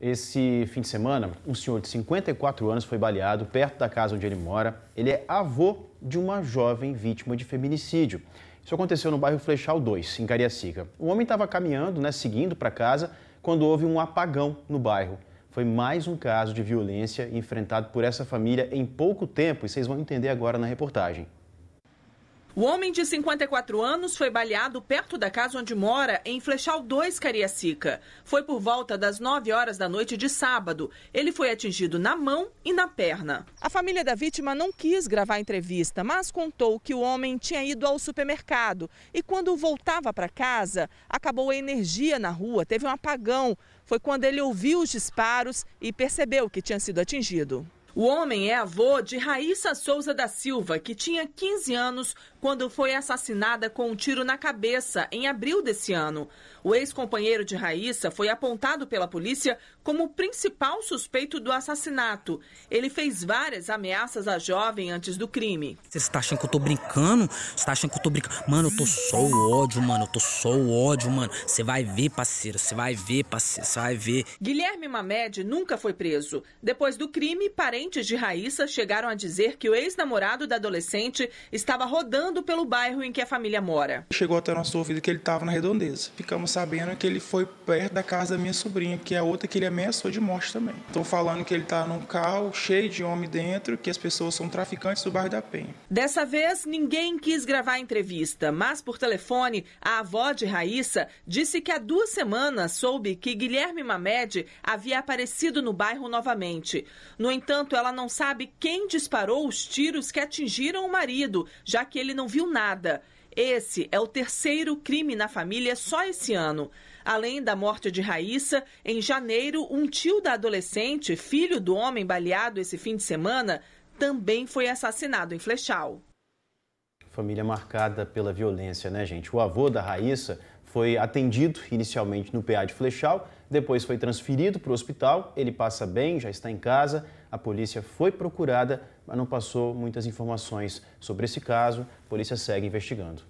Esse fim de semana, um senhor de 54 anos foi baleado perto da casa onde ele mora. Ele é avô de uma jovem vítima de feminicídio. Isso aconteceu no bairro Flechal 2, em Cariacica. O homem estava caminhando, né, seguindo para casa, quando houve um apagão no bairro. Foi mais um caso de violência enfrentado por essa família em pouco tempo e vocês vão entender agora na reportagem. O homem de 54 anos foi baleado perto da casa onde mora, em Flechal 2, Cariacica. Foi por volta das 9 horas da noite de sábado. Ele foi atingido na mão e na perna. A família da vítima não quis gravar a entrevista, mas contou que o homem tinha ido ao supermercado e quando voltava para casa, acabou a energia na rua, teve um apagão. Foi quando ele ouviu os disparos e percebeu que tinha sido atingido. O homem é avô de Raíssa Souza da Silva, que tinha 15 anos quando foi assassinada com um tiro na cabeça em abril desse ano. O ex-companheiro de Raíssa foi apontado pela polícia como o principal suspeito do assassinato. Ele fez várias ameaças à jovem antes do crime. Você está achando que eu tô brincando? Você tá achando que eu tô brincando? Mano, eu tô só o ódio, mano. Eu tô só o ódio, mano. Você vai ver, parceiro. Você vai ver, parceiro. Você vai ver. Guilherme Mamed nunca foi preso. Depois do crime, parei Parentes de Raíssa chegaram a dizer que o ex-namorado da adolescente estava rodando pelo bairro em que a família mora. Chegou até nosso ouvido que ele estava na redondeza. Ficamos sabendo que ele foi perto da casa da minha sobrinha, que é a outra que ele ameaçou de morte também. Estão falando que ele está num carro cheio de homem dentro, que as pessoas são traficantes do bairro da Penha. Dessa vez, ninguém quis gravar a entrevista, mas por telefone, a avó de Raíssa disse que há duas semanas soube que Guilherme Mamed havia aparecido no bairro novamente. No entanto, momento, ela não sabe quem disparou os tiros que atingiram o marido, já que ele não viu nada. Esse é o terceiro crime na família só esse ano. Além da morte de Raíssa, em janeiro, um tio da adolescente, filho do homem baleado esse fim de semana, também foi assassinado em Flechal. Família marcada pela violência, né, gente? O avô da Raíssa foi atendido inicialmente no PA de Flechal, depois foi transferido para o hospital. Ele passa bem, já está em casa. A polícia foi procurada, mas não passou muitas informações sobre esse caso. A polícia segue investigando.